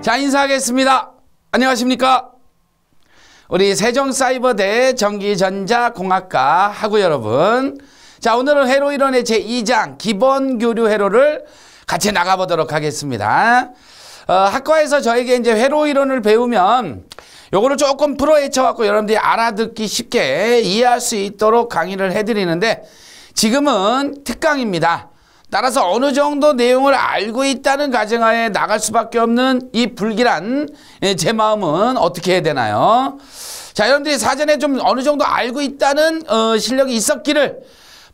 자 인사하겠습니다. 안녕하십니까? 우리 세종사이버대 전기전자공학과 하구 여러분 자 오늘은 회로 이론의 제2장 기본교류 회로를 같이 나가보도록 하겠습니다. 어, 학과에서 저에게 이제 회로 이론을 배우면 요거를 조금 풀어 헤쳐갖고 여러분들이 알아듣기 쉽게 이해할 수 있도록 강의를 해드리는데 지금은 특강입니다. 따라서 어느 정도 내용을 알고 있다는 가정하에 나갈 수밖에 없는 이 불길한 예, 제 마음은 어떻게 해야 되나요? 자, 여러분들이 사전에 좀 어느 정도 알고 있다는 어, 실력이 있었기를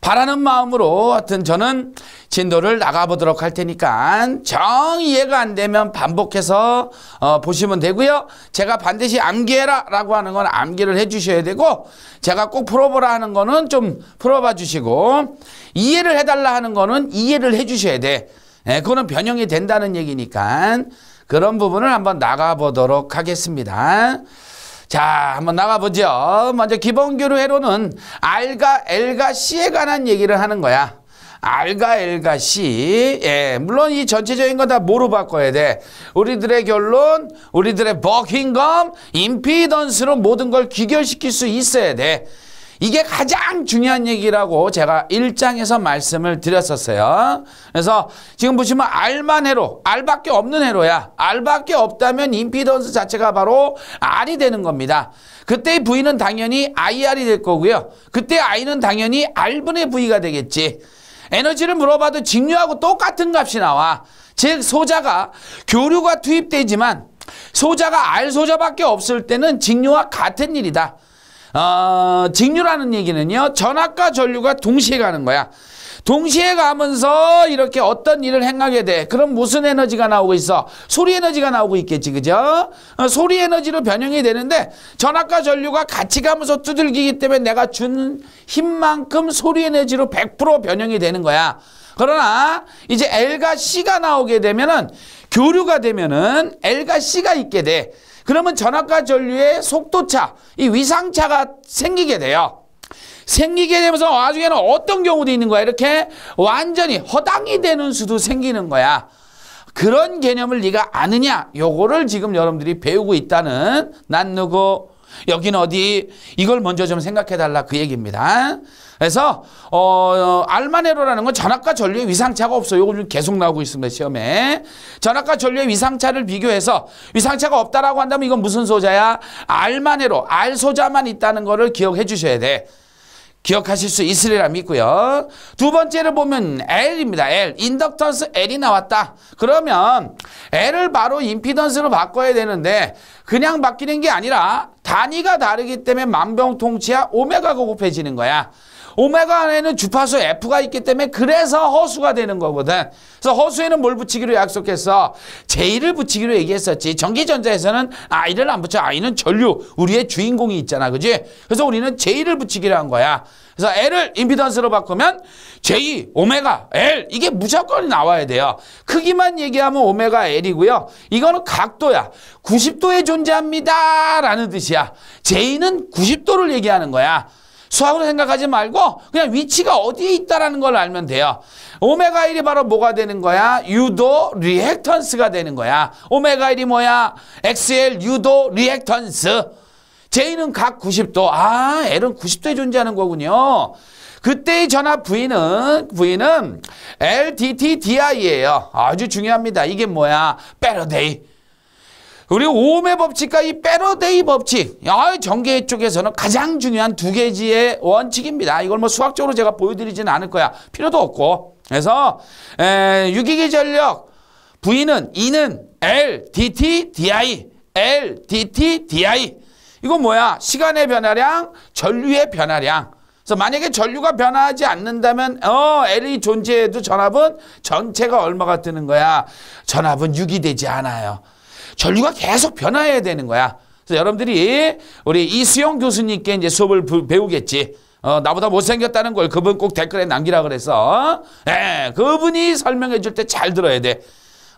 바라는 마음으로 하여튼 저는 진도를 나가보도록 할 테니까 정 이해가 안 되면 반복해서 어, 보시면 되고요. 제가 반드시 암기해라 라고 하는 건 암기를 해주셔야 되고 제가 꼭 풀어보라 하는 거는 좀 풀어봐 주시고 이해를 해달라 하는 거는 이해를 해주셔야 돼. 예, 그거는 변형이 된다는 얘기니까 그런 부분을 한번 나가보도록 하겠습니다. 자, 한번 나가보죠. 먼저 기본교류회로는 R과 L과 C에 관한 얘기를 하는 거야. R과 L과 C. 예, 물론 이 전체적인 건 다 뭐로 바꿔야 돼? 우리들의 결론, 우리들의 버킹검, 임피던스로 모든 걸 귀결시킬 수 있어야 돼. 이게 가장 중요한 얘기라고 제가 일장에서 말씀을 드렸었어요. 그래서 지금 보시면 알만 해로, 알밖에 없는 해로야. 알밖에 없다면 임피던스 자체가 바로 R이 되는 겁니다. 그때 의 V는 당연히 IR이 될 거고요. 그때 I는 당연히 R분의 V가 되겠지. 에너지를 물어봐도 직류하고 똑같은 값이 나와. 즉 소자가 교류가 투입되지만 소자가 R 소자밖에 없을 때는 직류와 같은 일이다. 어, 직류라는 얘기는요. 전압과 전류가 동시에 가는 거야. 동시에 가면서 이렇게 어떤 일을 행하게 돼. 그럼 무슨 에너지가 나오고 있어? 소리 에너지가 나오고 있겠지. 그죠? 어, 소리 에너지로 변형이 되는데 전압과 전류가 같이 가면서 두들기기 때문에 내가 준 힘만큼 소리 에너지로 100% 변형이 되는 거야. 그러나 이제 L과 C가 나오게 되면은 교류가 되면은 L과 C가 있게 돼. 그러면 전압과 전류의 속도차, 이 위상차가 생기게 돼요. 생기게 되면서 나중에는 어떤 경우도 있는 거야. 이렇게 완전히 허당이 되는 수도 생기는 거야. 그런 개념을 네가 아느냐? 요거를 지금 여러분들이 배우고 있다는 난 누구? 여긴 어디? 이걸 먼저 좀 생각해 달라 그 얘기입니다. 그래서 어, 알마네로라는 건 전압과 전류의 위상차가 없어요. 요즘 계속 나오고 있습니다. 시험에. 전압과 전류의 위상차를 비교해서 위상차가 없다라고 한다면 이건 무슨 소자야? 알마네로, 알 소자만 있다는 거를 기억해 주셔야 돼. 기억하실 수 있으리라 믿고요. 두 번째를 보면 L입니다. L. 인덕턴스 L이 나왔다. 그러면 L을 바로 임피던스로 바꿔야 되는데 그냥 바뀌는 게 아니라 단위가 다르기 때문에 만병통치야 오메가가 곱해지는 거야. 오메가 안에는 주파수 F가 있기 때문에 그래서 허수가 되는 거거든. 그래서 허수에는 뭘 붙이기로 약속했어? J를 붙이기로 얘기했었지. 전기전자에서는 I를 안 붙여. I는 전류. 우리의 주인공이 있잖아. 그지? 그래서 우리는 J를 붙이기로 한 거야. 그래서 L을 임피던스로 바꾸면 J, 오메가, L 이게 무조건 나와야 돼요. 크기만 얘기하면 오메가 L이고요. 이거는 각도야. 90도에 존재합니다 라는 뜻이야. J는 90도를 얘기하는 거야. 수학으로 생각하지 말고 그냥 위치가 어디에 있다라는 걸 알면 돼요. 오메가 1이 바로 뭐가 되는 거야? 유도 리액턴스가 되는 거야. 오메가 1이 뭐야? XL 유도 리액턴스. J는 각 90도. 아, L은 90도에 존재하는 거군요. 그때의 전압 V는 V는 LDT DI예요. 아주 중요합니다. 이게 뭐야? 페러데이. 그리고 오음의 법칙과 이 빼러데이 법칙. 아, 전개 쪽에서는 가장 중요한 두 개지의 원칙입니다. 이걸 뭐 수학적으로 제가 보여드리지는 않을 거야. 필요도 없고. 그래서 에, 유기기 전력 V는 E는 L, DT, DI. L, DT, DI. 이거 뭐야? 시간의 변화량, 전류의 변화량. 그래서 만약에 전류가 변화하지 않는다면 어 L이 존재해도 전압은 전체가 얼마가 뜨는 거야? 전압은 6이 되지 않아요. 전류가 계속 변화해야 되는 거야. 그래서 여러분들이 우리 이수영 교수님께 이제 수업을 배우겠지. 어, 나보다 못생겼다는 걸 그분 꼭 댓글에 남기라 그래서 예, 그분이 설명해 줄 때 잘 들어야 돼.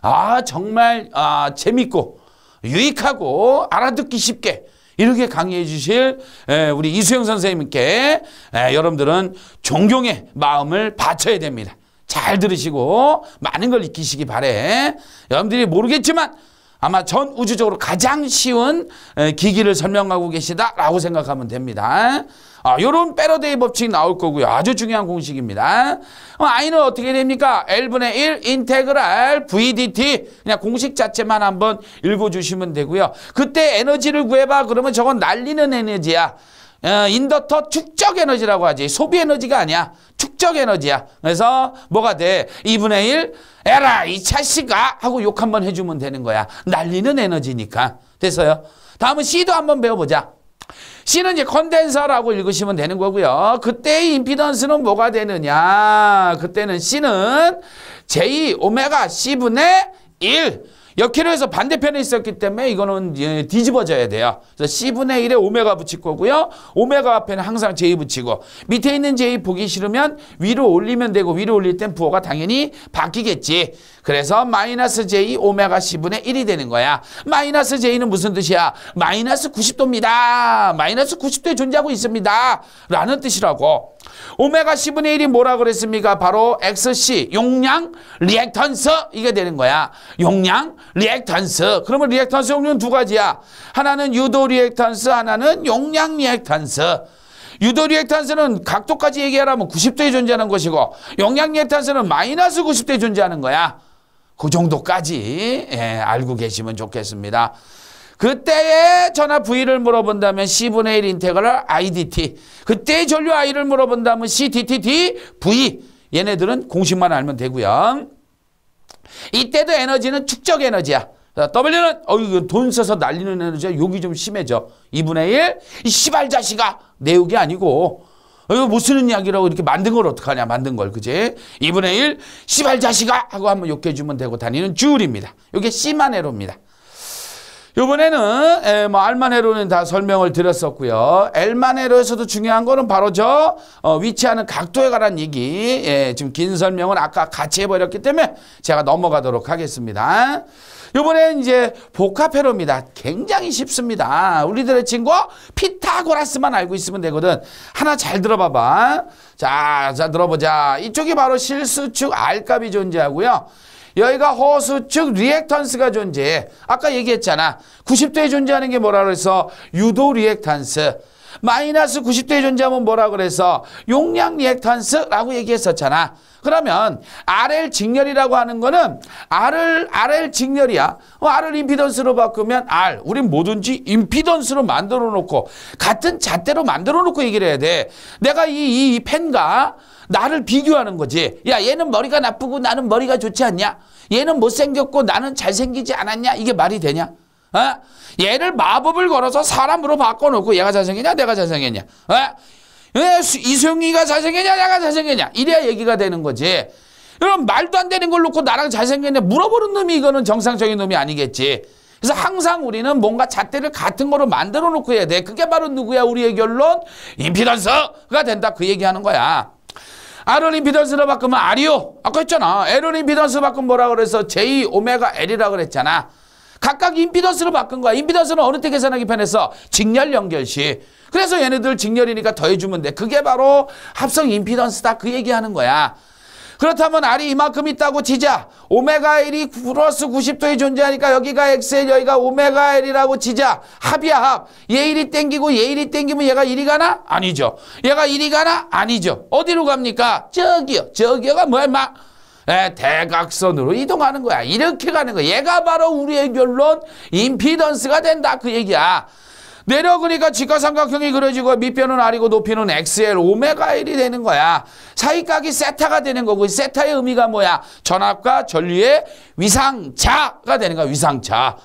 아 정말 아, 재밌고 유익하고 알아듣기 쉽게 이렇게 강의해 주실 예, 우리 이수영 선생님께 예, 여러분들은 존경의 마음을 바쳐야 됩니다. 잘 들으시고 많은 걸 익히시기 바래. 여러분들이 모르겠지만 아마 전 우주적으로 가장 쉬운 기기를 설명하고 계시다라고 생각하면 됩니다. 아, 요런 패러데이 법칙 이 나올 거고요. 아주 중요한 공식입니다. 어, 아이는 어떻게 됩니까? L분의 1 인테그랄 VDT 그냥 공식 자체만 한번 읽어주시면 되고요. 그때 에너지를 구해봐 그러면 저건 날리는 에너지야. 예, 인더터 축적 에너지라고 하지. 소비 에너지가 아니야. 축적 에너지야. 그래서 뭐가 돼? 2분의 1 에라 이 자식아 하고 욕 한번 해주면 되는 거야. 날리는 에너지니까. 됐어요. 다음은 C도 한번 배워보자. C는 이제 컨덴서라고 읽으시면 되는 거고요. 그때의 임피던스는 뭐가 되느냐. 그때는 C는 J 오메가 C분의 1. 역회로에서 반대편에 있었기 때문에 이거는 예, 뒤집어져야 돼요. 그래서 C분의 1에 오메가 붙일 거고요. 오메가 앞에는 항상 J 붙이고 밑에 있는 J 보기 싫으면 위로 올리면 되고 위로 올릴 땐 부호가 당연히 바뀌겠지. 그래서 마이너스 J 오메가 C분의 1이 되는 거야. 마이너스 J는 무슨 뜻이야? 마이너스 90도입니다. 마이너스 90도에 존재하고 있습니다. 라는 뜻이라고. 오메가 C분의 1이 뭐라 고 그랬습니까? 바로 XC 용량 리액턴스 이게 되는 거야. 용량 리액탄스. 그러면 리액탄스 종류는 두 가지야. 하나는 유도 리액탄스, 하나는 용량 리액탄스. 유도 리액탄스는 각도까지 얘기하라면 90도에 존재하는 것이고 용량 리액탄스는 마이너스 90도에 존재하는 거야. 그 정도까지 예, 알고 계시면 좋겠습니다. 그때의 전압 V를 물어본다면 C분의 1 인테그랄 IDT. 그때의 전류 I를 물어본다면 c d t d V. 얘네들은 공식만 알면 되고요. 이때도 에너지는 축적 에너지야. W는 어유 돈 써서 날리는 에너지야. 욕이 좀 심해져. 2분의 1. 이 시발 자식아. 내 욕이 아니고 어, 이거 못 쓰는 이야기라고 이렇게 만든 걸 어떡하냐 만든 걸 그지 2분의 1 시발 자식아 하고 한번 욕해주면 되고 다니는 주입니다 이게 C만 에로입니다 이번에는 에, 뭐 알만해로는 다 설명을 드렸었고요. 엘만해로에서도 중요한 거는 바로 저 어, 위치하는 각도에 관한 얘기. 예, 지금 긴 설명은 아까 같이 해버렸기 때문에 제가 넘어가도록 하겠습니다. 요번엔 이제 복합회로입니다. 굉장히 쉽습니다. 우리들의 친구 피타고라스만 알고 있으면 되거든. 하나 잘 들어봐봐. 자, 자 들어보자. 이쪽이 바로 실수축 R값이 존재하고요. 여기가 호수 즉 리액턴스가 존재해. 아까 얘기했잖아. 90도에 존재하는 게 뭐라 그래서 유도 리액턴스. 마이너스 9 0도의 존재하면 뭐라 그래서 용량 리액턴스라고 얘기했었잖아. 그러면 RL 직렬이라고 하는 거는 R을 RL 직렬이야. 어, R을 임피던스로 바꾸면 R. 우린 뭐든지 임피던스로 만들어 놓고 같은 잣대로 만들어 놓고 얘기를 해야 돼. 내가 이, 이, 이 펜과 나를 비교하는 거지. 야 얘는 머리가 나쁘고 나는 머리가 좋지 않냐. 얘는 못생겼고 나는 잘생기지 않았냐. 이게 말이 되냐. 에? 어? 얘를 마법을 걸어서 사람으로 바꿔놓고 얘가 잘생겼냐 내가 잘생겼냐 에? 어? 에? 예, 이승희가 잘생겼냐 내가 잘생겼냐 이래야 얘기가 되는 거지 그럼 말도 안 되는 걸 놓고 나랑 잘생겼냐 물어보는 놈이 이거는 정상적인 놈이 아니겠지 그래서 항상 우리는 뭔가 잣대를 같은 거로 만들어 놓고 해야 돼 그게 바로 누구야 우리의 결론 임피던스가 된다 그 얘기하는 거야 아론 임피던스로 바꾸면 아리오 아까 했잖아 에론 임피던스 바꾸면 뭐라 그래서 J 오메가 L이라 그랬잖아 각각 임피던스로 바꾼 거야. 임피던스는 어느 때 계산하기 편해서 직렬 연결시. 그래서 얘네들 직렬이니까 더해주면 돼. 그게 바로 합성 임피던스다. 그 얘기하는 거야. 그렇다면 R이 이만큼 있다고 치자. 오메가 L이 플러스 90도에 존재하니까 여기가 XL, 여기가 오메가 L이라고 치자. 합이야, 합. 얘 1이 땡기고 얘 1이 땡기면 얘가 1이 가나? 아니죠. 얘가 1이 가나? 아니죠. 어디로 갑니까? 저기요. 저기요가 뭐야, 막. 예, 대각선으로 이동하는 거야. 이렇게 가는 거야. 얘가 바로 우리의 결론 임피던스가 된다 그 얘기야. 내려그니까 직각삼각형이 그려지고 밑변은 R이고 높이는 XL 오메가 1이 되는 거야. 사이각이 세타가 되는 거고 세타의 의미가 뭐야? 전압과 전류의 위상차가 되는 거야. 위상차.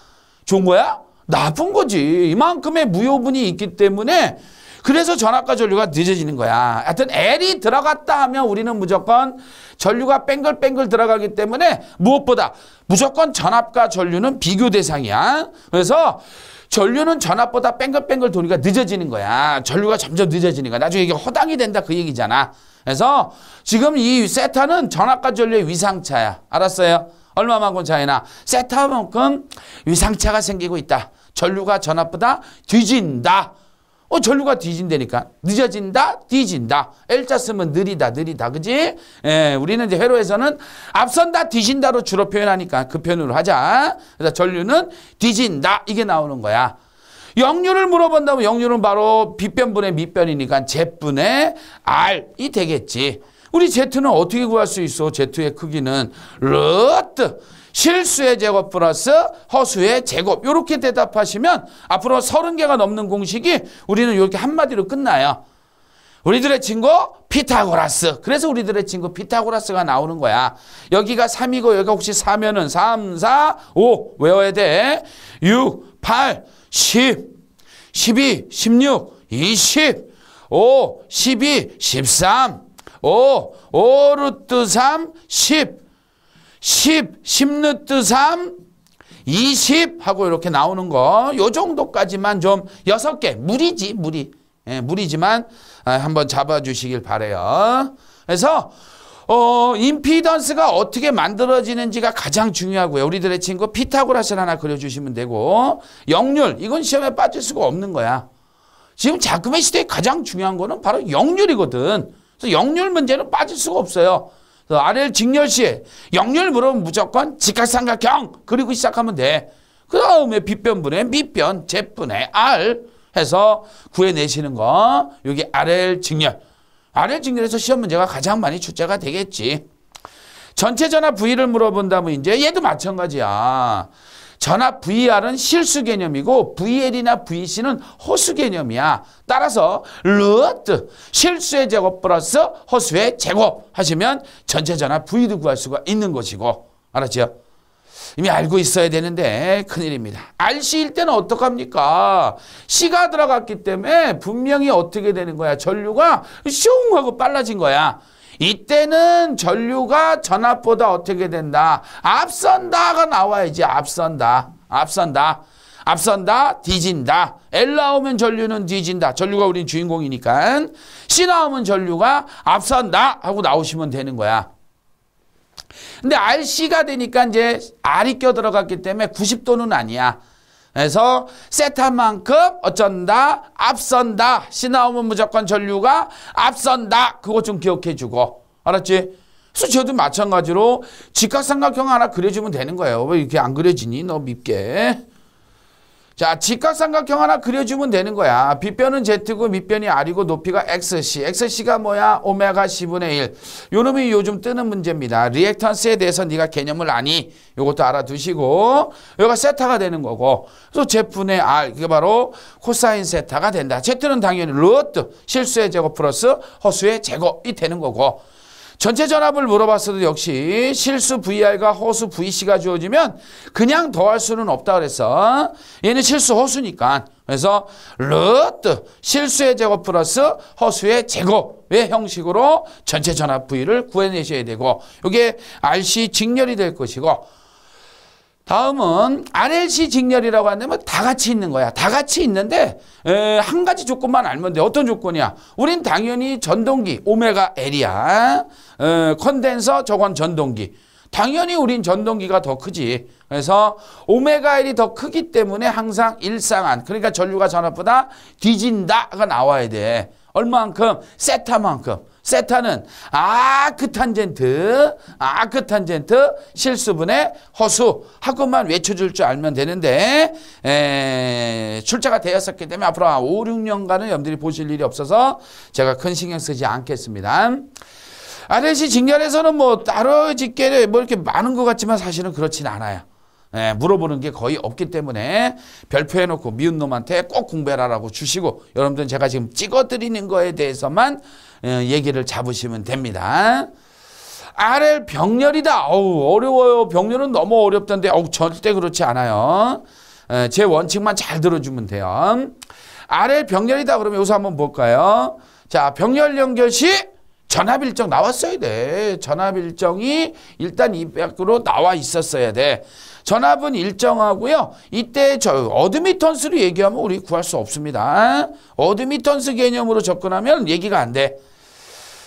좋은 거야? 나쁜 거지. 이만큼의 무효분이 있기 때문에 그래서 전압과 전류가 늦어지는 거야. 하여튼 L이 들어갔다 하면 우리는 무조건 전류가 뺑글뺑글 들어가기 때문에 무엇보다 무조건 전압과 전류는 비교 대상이야. 그래서 전류는 전압보다 뺑글뺑글 도니까 늦어지는 거야. 전류가 점점 늦어지는 거야. 나중에 이게 허당이 된다 그 얘기잖아. 그래서 지금 이 세타는 전압과 전류의 위상차야. 알았어요? 얼마만큼 차이나? 세타만큼 위상차가 생기고 있다. 전류가 전압보다 뒤진다. 어, 전류가 뒤진다니까. 늦어진다, 뒤진다. L자 쓰면 느리다, 느리다. 그지? 예, 우리는 이제 회로에서는 앞선다, 뒤진다로 주로 표현하니까 그 표현으로 하자. 그래서 전류는 뒤진다. 이게 나오는 거야. 역류를 물어본다면 역류는 바로 빗변분의 밑변이니까 제분의 R이 되겠지. 우리 Z는 어떻게 구할 수 있어? Z의 크기는 루트 실수의 제곱 플러스 허수의 제곱 이렇게 대답하시면 앞으로 30개가 넘는 공식이 우리는 이렇게 한마디로 끝나요. 우리들의 친구 피타고라스. 그래서 우리들의 친구 피타고라스가 나오는 거야. 여기가 3이고 여기가 혹시 4면은 3, 4, 5 외워야 돼. 6, 8, 10, 12, 16, 20, 5, 12, 13, 5, 5 루트 3, 10, 10, 10 루트 3, 20 하고 이렇게 나오는 거 요 정도까지만 좀 여섯 개 무리지 무리 예, 무리지만 아, 한번 잡아주시길 바래요. 그래서 어, 임피던스가 어떻게 만들어지는지가 가장 중요하고요. 우리들의 친구 피타고라스를 하나 그려주시면 되고 역률 이건 시험에 빠질 수가 없는 거야. 지금 자금의 시대에 가장 중요한 거는 바로 역률이거든. 영률 문제는 빠질 수가 없어요. 아래를 직렬시 영률 물으면 무조건 직각삼각형 그리고 시작하면 돼. 그 다음에 빗변분의 밑변, 제분의 R 해서 구해내시는 거. 여기 RL 직렬. RL 직렬에서 시험 문제가 가장 많이 출제가 되겠지. 전체 전압 부위를 물어본다면 이제 얘도 마찬가지야. 전화 VR은 실수 개념이고 VL이나 VC는 호수 개념이야. 따라서 루트 실수의 제곱 플러스 호수의 제곱 하시면 전체 전화 V도 구할 수가 있는 것이고 알았죠? 이미 알고 있어야 되는데 큰일입니다. RC일 때는 어떡합니까? C가 들어갔기 때문에 분명히 어떻게 되는 거야? 전류가 슝 하고 빨라진 거야. 이때는 전류가 전압보다 어떻게 된다? 앞선다가 나와야지. 앞선다. 앞선다. 앞선다. 뒤진다. L 나오면 전류는 뒤진다. 전류가 우린 주인공이니까. C 나오면 전류가 앞선다 하고 나오시면 되는 거야. 근데 RC가 되니까 이제 R이 껴들어갔기 때문에 90도는 아니야. 그래서 세한 만큼 어쩐다 앞선다 시 나오면 무조건 전류가 앞선다 그것 좀 기억해주고 알았지? 수채도 마찬가지로 직각삼각형 하나 그려주면 되는 거예요. 왜 이렇게 안 그려지니? 너 밉게. 자, 직각삼각형 하나 그려주면 되는 거야. 빗변은 Z고 밑변이 R이고 높이가 XC. XC가 뭐야? 오메가 10분의 1. 요 놈이 요즘 뜨는 문제입니다. 리액턴스에 대해서 네가 개념을 아니. 요것도 알아두시고. 여기가 세타가 되는 거고. 또 Z분의 R. 그게 바로 코사인 세타가 된다. Z는 당연히 루트 실수의 제곱 플러스 허수의 제곱이 되는 거고. 전체 전압을 물어봤어도 역시 실수 VR과 호수 VC가 주어지면 그냥 더할 수는 없다 그랬어. 얘는 실수 호수니까 그래서 루트 실수의 제곱 플러스 호수의 제곱의 형식으로 전체 전압 V를 구해내셔야 되고 이게 RC 직렬이 될 것이고 다음은 RLC 직렬이라고 하는데 뭐다 같이 있는 거야. 다 같이 있는데 에, 한 가지 조건만 알면 돼. 어떤 조건이야? 우린 당연히 전동기 오메가 L이야. 에, 컨덴서 저건 전동기. 당연히 우린 전동기가 더 크지. 그래서 오메가 L이 더 크기 때문에 항상 일상한 그러니까 전류가 전압보다 뒤진다가 나와야 돼. 얼마만큼? 세타만큼. 세타는 아크 탄젠트, 아크 탄젠트 실수분의 허수 학급만 외쳐줄 줄 알면 되는데 에, 출제가 되었었기 때문에 앞으로 한 5, 6년간은 여러분들이 보실 일이 없어서 제가 큰 신경 쓰지 않겠습니다. RLC 진결에서는 뭐 따로 집계를 뭐 이렇게 많은 것 같지만 사실은 그렇진 않아요. 예, 물어보는 게 거의 없기 때문에 별표해놓고 미운 놈한테 꼭 공부해라라고 주시고 여러분들 제가 지금 찍어드리는 거에 대해서만 예, 얘기를 잡으시면 됩니다. RL 병렬이다. 어우 어려워요. 병렬은 너무 어렵던데 어우 절대 그렇지 않아요. 예, 제 원칙만 잘 들어주면 돼요. RL 병렬이다 그러면 여기서 한번 볼까요? 자 병렬 연결 시 전압일정 나왔어야 돼. 전압일정이 일단 이 밖으로 나와 있었어야 돼. 전압은 일정하고요. 이때 저 어드미턴스로 얘기하면 우리 구할 수 없습니다. 어드미턴스 개념으로 접근하면 얘기가 안 돼.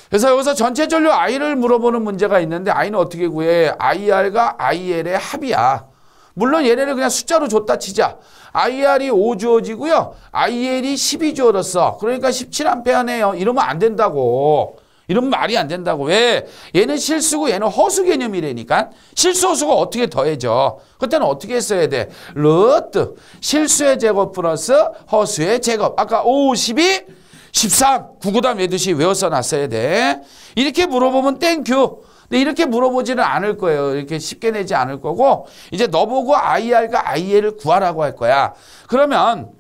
그래서 여기서 전체 전류 I를 물어보는 문제가 있는데 I는 어떻게 구해? IR과 IL의 합이야. 물론 얘네를 그냥 숫자로 줬다 치자. IR이 5주어지고요. IL이 12주어로써. 그러니까 17A네요. 이러면 안 된다고. 이런 말이 안 된다고. 왜? 얘는 실수고 얘는 허수 개념이래니까 실수 허수가 어떻게 더해져? 그때는 어떻게 했어야 돼? 루트 실수의 제곱 플러스 허수의 제곱. 아까 5, 12, 13 구구단 외듯이 외워서 놨어야 돼. 이렇게 물어보면 땡큐. 근데 이렇게 물어보지는 않을 거예요. 이렇게 쉽게 내지 않을 거고 이제 너보고 IR과 IL을 구하라고 할 거야. 그러면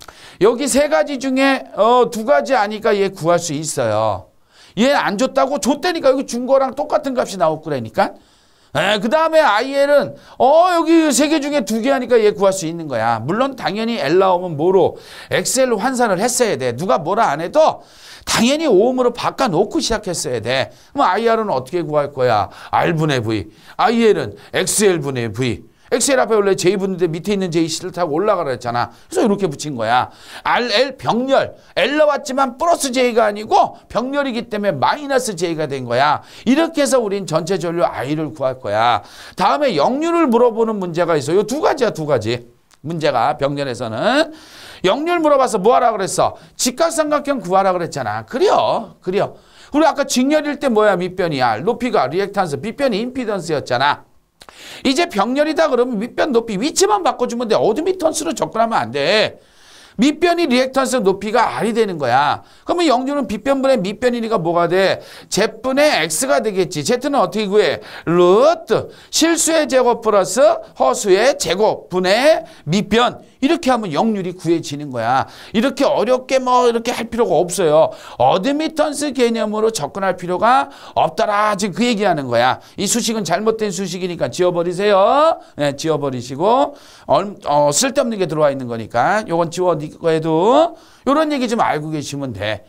여기 세 가지 중에 어, 두 가지 아니까 얘 구할 수 있어요. 얘안 줬다고 줬다니까 여기 준 거랑 똑같은 값이 나올거라니까그 다음에 IL은 어 여기 세 개 중에 두 개 하니까 얘 구할 수 있는 거야. 물론 당연히 L 나오면 뭐로 엑셀 환산을 했어야 돼. 누가 뭐라 안 해도 당연히 오음으로 바꿔놓고 시작했어야 돼. 그럼 IR은 어떻게 구할 거야? R분의 V. IL은 XL분의 V. 엑셀 앞에 원래 제이 붙는데 밑에 있는 제이 씨를 타고 올라가라 했잖아. 그래서 이렇게 붙인 거야. RL 병렬. L 나왔지만 플러스 J가 아니고 병렬이기 때문에 마이너스 J가 된 거야. 이렇게 해서 우린 전체 전류 I를 구할 거야. 다음에 역류를 물어보는 문제가 있어요. 두 가지야 두 가지. 문제가 병렬에서는 역률 물어봐서 뭐하라 그랬어? 직각삼각형 구하라 그랬잖아. 그려 그려. 우리 아까 직렬일 때 뭐야 밑변이야. 높이가 리액탄스, 밑변이 임피던스였잖아. 이제 병렬이다 그러면 밑변 높이 위치만 바꿔주면 돼. 어드미턴스로 접근하면 안 돼. 밑변이 리액턴스 높이가 R이 되는 거야. 그러면 영주는 빗변분의 밑변이니까 뭐가 돼? Z분의 X가 되겠지. Z는 어떻게 구해? 루트 실수의 제곱 플러스 허수의 제곱분의 밑변. 이렇게 하면 역률이 구해지는 거야. 이렇게 어렵게 뭐 이렇게 할 필요가 없어요. 어드미턴스 개념으로 접근할 필요가 없더라. 지금 그 얘기하는 거야. 이 수식은 잘못된 수식이니까 지워버리세요. 네, 지워버리시고 어, 어, 쓸데없는 게 들어와 있는 거니까 요건 지워 니거 해도 요런 얘기 좀 알고 계시면 돼.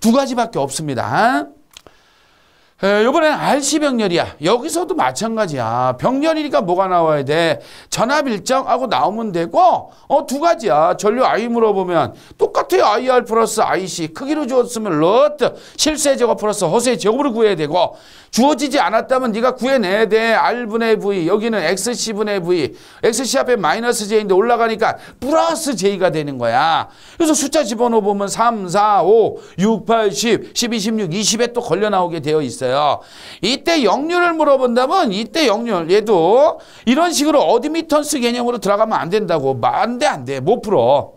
두 가지밖에 없습니다. 요번엔 RC병렬이야. 여기서도 마찬가지야. 병렬이니까 뭐가 나와야 돼? 전압일정하고 나오면 되고 어 두 가지야. 전류 I 물어보면 똑같아요. IR 플러스 IC. 크기로 주었으면 로트 실세 제곱 플러스 허세 제곱으 구해야 되고 주어지지 않았다면 네가 구해내야 돼. R분의 V, 여기는 XC분의 V. XC 앞에 마이너스 J인데 올라가니까 플러스 J가 되는 거야. 그래서 숫자 집어넣어 보면 3, 4, 5, 6, 8, 10, 12, 16, 20에 또 걸려 나오게 되어 있어요. 이때 역류를 물어본다면 이때 역률 얘도 이런 식으로 어드미턴스 개념으로 들어가면 안 된다고. 안 돼, 안 돼. 못 풀어.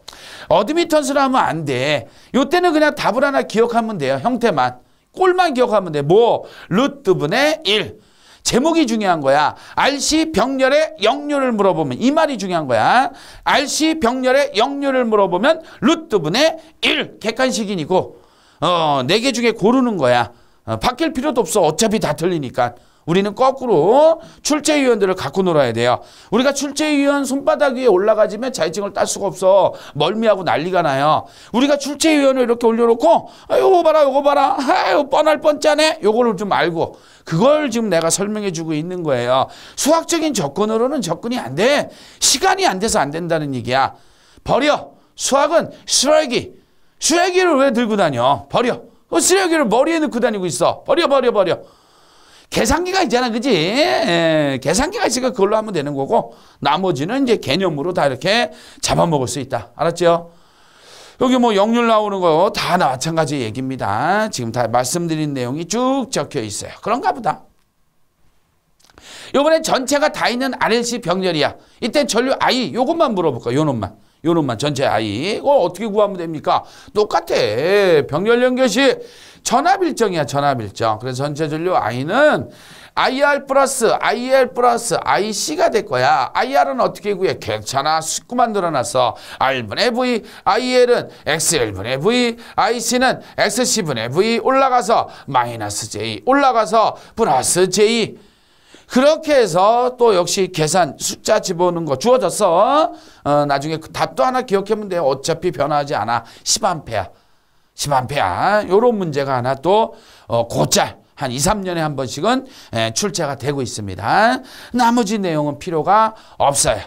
어드미턴스라 하면 안 돼. 요때는 그냥 답을 하나 기억하면 돼요. 형태만. 꼴만 기억하면 돼. 뭐? 루트분의 1. 제목이 중요한 거야. RC 병렬의 역류를 물어보면 이 말이 중요한 거야. RC 병렬의 역류를 물어보면 루트분의 1 객관식인이고 어, 4개 중에 고르는 거야. 어, 바뀔 필요도 없어. 어차피 다 틀리니까. 우리는 거꾸로 출제위원들을 갖고 놀아야 돼요. 우리가 출제위원 손바닥 위에 올라가지면 자격증을 딸 수가 없어. 멀미하고 난리가 나요. 우리가 출제위원을 이렇게 올려놓고 아, 유 봐라 요거 봐라 아유 뻔할 뻔짜네 요거를 좀 알고 그걸 지금 내가 설명해주고 있는 거예요. 수학적인 접근으로는 접근이 안 돼. 시간이 안 돼서 안 된다는 얘기야. 버려. 수학은 쓰레기. 쓰레기를 왜 들고 다녀? 버려. 어, 쓰레기를 머리에 넣고 다니고 있어. 버려 버려 버려. 계산기가 있잖아, 그지? 예, 계산기가 있으니까 그걸로 하면 되는 거고 나머지는 이제 개념으로 다 이렇게 잡아먹을 수 있다. 알았죠? 여기 뭐 영률 나오는 거다 마찬가지 얘기입니다. 지금 다 말씀드린 내용이 쭉 적혀 있어요. 그런가 보다. 요번에 전체가 다 있는 RLC 병렬이야. 이때 전류 I 요것만 물어볼까? 요 놈만. 요 놈만 전체 I. 이거 어떻게 구하면 됩니까? 똑같아. 병렬 연결식 전압일정이야 전압일정. 그래서 전체 전류 I는 IR 플러스 IL 플러스 IC가 될 거야. IR은 어떻게 구해? 괜찮아. 숙구만 늘어났어. R분의 V, IL은 XL분의 V, IC는 XC분의 V 올라가서 마이너스 J 올라가서 플러스 J 그렇게 해서 또 역시 계산 숫자 집어넣는 거 주어졌어. 어, 나중에 그 답도 하나 기억하면 돼요. 어차피 변화하지 않아. 10A야. 심한폐암 요런 문제가 하나 또고곧한 어, 2, 3년에 한 번씩은 예, 출제가 되고 있습니다. 나머지 내용은 필요가 없어요.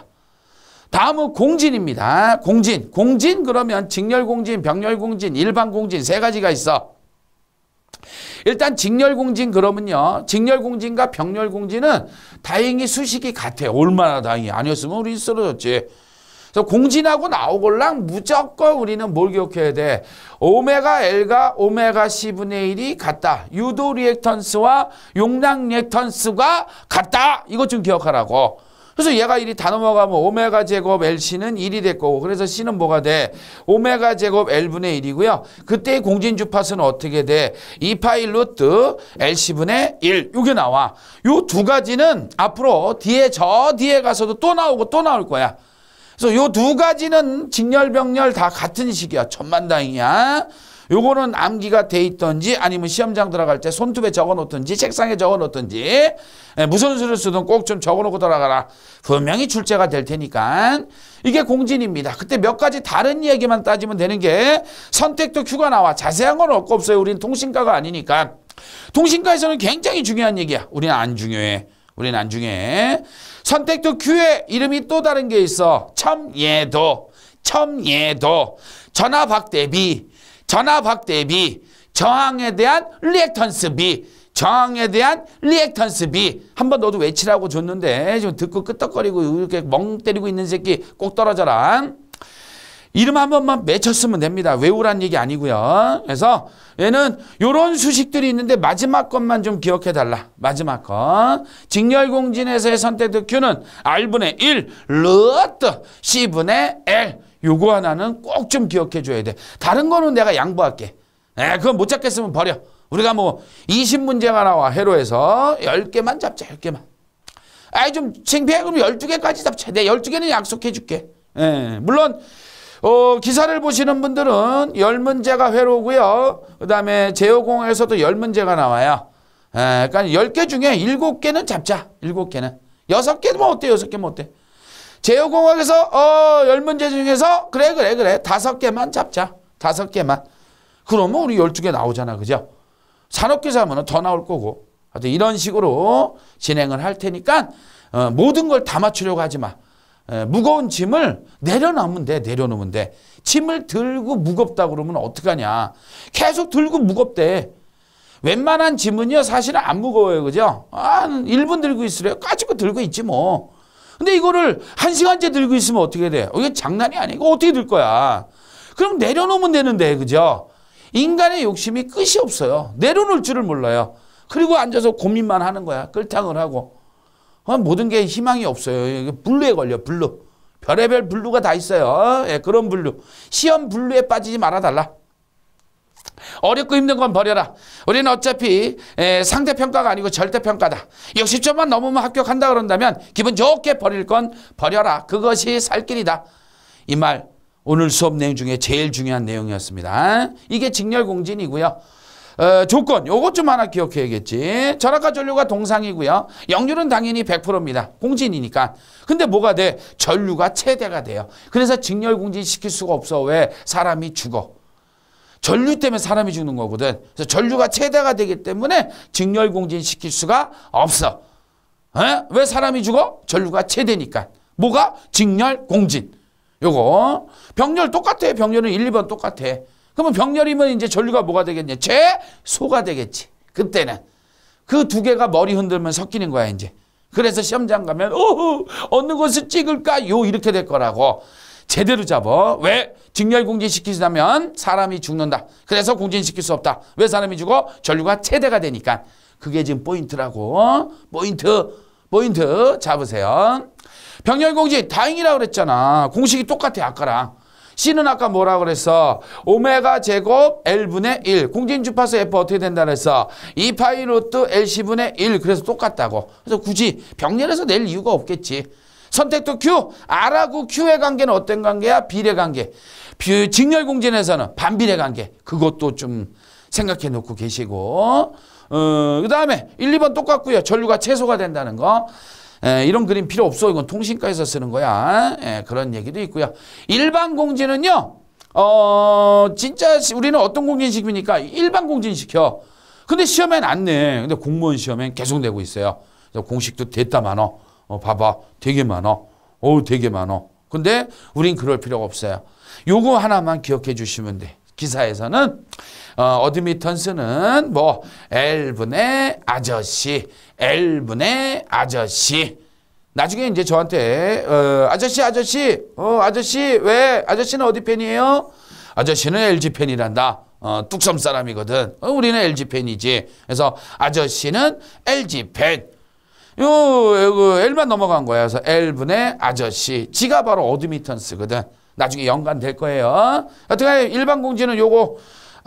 다음은 공진입니다. 공진. 공진 그러면 직렬공진, 병렬공진, 일반공진 세 가지가 있어. 일단 직렬공진 그러면요. 직렬공진과 병렬공진은 다행히 수식이 같아요. 얼마나 다행이 아니었으면 우리 쓰러졌지. 그래서 공진하고 나오걸랑 무조건 우리는 뭘 기억해야 돼? 오메가 L과 오메가 C분의 1이 같다. 유도 리액턴스와 용량 리액턴스가 같다. 이것 좀 기억하라고. 그래서 얘가 1이 다 넘어가면 오메가 제곱 LC는 1이 될 거고 그래서 C는 뭐가 돼? 오메가 제곱 L분의 1이고요. 그때의 공진 주파수는 어떻게 돼? 2파일 루트 LC분의 1 이게 나와. 요 두 가지는 앞으로 뒤에 저 뒤에 가서도 또 나오고 또 나올 거야. 그래서 요 두 가지는 직렬병렬 다 같은 식이야. 천만다행이야. 요거는 암기가 돼 있던지 아니면 시험장 들어갈 때 손톱에 적어 놓든지 책상에 적어 놓든지 네, 예, 무슨 수를 쓰든 꼭 좀 적어 놓고 돌아가라. 분명히 출제가 될 테니까. 이게 공진입니다. 그때 몇 가지 다른 이야기만 따지면 되는 게 선택도 큐가 나와. 자세한 건 없고 없어요. 우린 통신과가 아니니까. 통신과에서는 굉장히 중요한 얘기야. 우리는 안 중요해. 우리 나중에 선택도 규의 이름이 또 다른 게 있어. 첨예도, 첨예도, 전화박대비, 전화박대비, 저항에 대한 리액턴스비, 저항에 대한 리액턴스비. 한번 너도 외치라고 줬는데 지금 듣고 끄떡거리고 이렇게 멍 때리고 있는 새끼 꼭 떨어져라. 이름 한 번만 맺혔으면 됩니다. 외우란 얘기 아니고요. 그래서 얘는 요런 수식들이 있는데 마지막 것만 좀 기억해달라. 마지막 것. 직렬공진에서의 선택드 Q는 R분의 1, 루트, C분의 L. 요거 하나는 꼭 좀 기억해줘야 돼. 다른 거는 내가 양보할게. 에, 그건 못 잡겠으면 버려. 우리가 뭐 20문제가 나와, 회로에서. 10개만 잡자, 10개만. 아이, 좀 창피해. 그럼 12개까지 잡자. 내 12개는 약속해줄게. 에, 물론 어, 기사를 보시는 분들은 열 문제가 회로고요. 그 다음에 제어공에서도 열 문제가 나와요. 에, 예, 그러니까 열개 중에 일곱 개는 잡자. 일곱 개는. 여섯 개면 뭐 어때? 여섯 개면 어때? 제어공학에서 어, 열 문제 중에서 그래 그래 그래 다섯 개만 잡자. 다섯 개만. 그러면 우리 열두 개 나오잖아. 그죠? 산업기사 하면 더 나올 거고. 하여튼 이런 식으로 진행을 할 테니까 어, 모든 걸 다 맞추려고 하지 마. 예, 무거운 짐을 내려놓으면 돼. 내려놓으면 돼. 짐을 들고 무겁다 그러면 어떡하냐. 계속 들고 무겁대. 웬만한 짐은요. 사실안 무거워요. 그죠? 아, 1분 들고 있으래요. 까짓거 들고 있지 뭐. 근데 이거를 1시간째 들고 있으면 어떻게 돼? 어, 이게 장난이 아니고 어떻게 들 거야. 그럼 내려놓으면 되는데. 그죠? 인간의 욕심이 끝이 없어요. 내려놓을 줄을 몰라요. 그리고 앉아서 고민만 하는 거야. 끌탕을 하고. 모든 게 희망이 없어요. 블루에 걸려, 블루. 별의별 블루가 다 있어요. 어? 예, 그런 블루. 시험 블루에 빠지지 말아달라. 어렵고 힘든 건 버려라. 우리는 어차피 에, 예, 상대평가가 아니고 절대평가다. 60점만 넘으면 합격한다 그런다면 기분 좋게 버릴 건 버려라. 그것이 살 길이다. 이 말 오늘 수업 내용 중에 제일 중요한 내용이었습니다. 이게 직렬공진이고요. 어, 조건 요것 좀 하나 기억해야겠지. 전학과 전류가 동상이고요. 역류는 당연히 100%입니다. 공진이니까. 근데 뭐가 돼? 전류가 최대가 돼요. 그래서 직렬 공진 시킬 수가 없어. 왜? 사람이 죽어. 전류 때문에 사람이 죽는 거거든. 그래서 전류가 최대가 되기 때문에 직렬 공진 시킬 수가 없어. 에? 어? 왜 사람이 죽어? 전류가 최대니까. 뭐가? 직렬 공진. 요거. 병렬 똑같아. 병렬은 1, 2번 똑같아. 그러면 병렬이면 이제 전류가 뭐가 되겠냐? 죄? 소가 되겠지. 그때는. 그 두 개가 머리 흔들면 섞이는 거야 이제. 그래서 시험장 가면 어후 어느 곳을 찍을까요? 이렇게 될 거라고. 제대로 잡아 왜? 직렬 공진시키자면 사람이 죽는다. 그래서 공진시킬 수 없다. 왜 사람이 죽어? 전류가 최대가 되니까. 그게 지금 포인트라고. 포인트. 포인트 잡으세요. 병렬 공진 다행이라고 그랬잖아. 공식이 똑같아 아까랑. C는 아까 뭐라 그랬어? 오메가 제곱 L분의 1. 공진 주파수 F 어떻게 된다 그랬어? 2파이 로트 LC분의 1. 그래서 똑같다고. 그래서 굳이 병렬에서 낼 이유가 없겠지. 선택도 Q. R하고 Q의 관계는 어떤 관계야? 비례 관계. 직렬 공진에서는 반비례 관계. 그것도 좀 생각해 놓고 계시고. 어, 그 다음에 1, 2번 똑같고요. 전류가 최소가 된다는 거. 에, 이런 그림 필요 없어. 이건 통신과에서 쓰는 거야. 에, 그런 얘기도 있고요. 일반 공지는요. 어 진짜 우리는 어떤 공진식입니까? 일반 공진시켜. 근데 시험엔 안 내. 근데 공무원 시험엔 계속 내고 있어요. 공식도 됐다 많어. 어, 봐봐. 되게 많어. 어우 되게 많어. 근데 우린 그럴 필요가 없어요. 요거 하나만 기억해 주시면 돼. 기사에서는 어, 어드미턴스는 뭐엘분의 아저씨, 엘분의 아저씨. 나중에 이제 저한테 어, 아저씨 아저씨 어, 아저씨 왜 아저씨는 어디 팬이에요? 아저씨는 LG 팬이란다. 어, 뚝섬 사람이거든. 어, 우리는 LG 팬이지. 그래서 아저씨는 LG 팬. 요, 요 그 L만 넘어간 거야. 그래서 L분의 아저씨. 지가 바로 어드미턴스거든. 나중에 연관될 거예요. 어떻게 일반 공지는 요거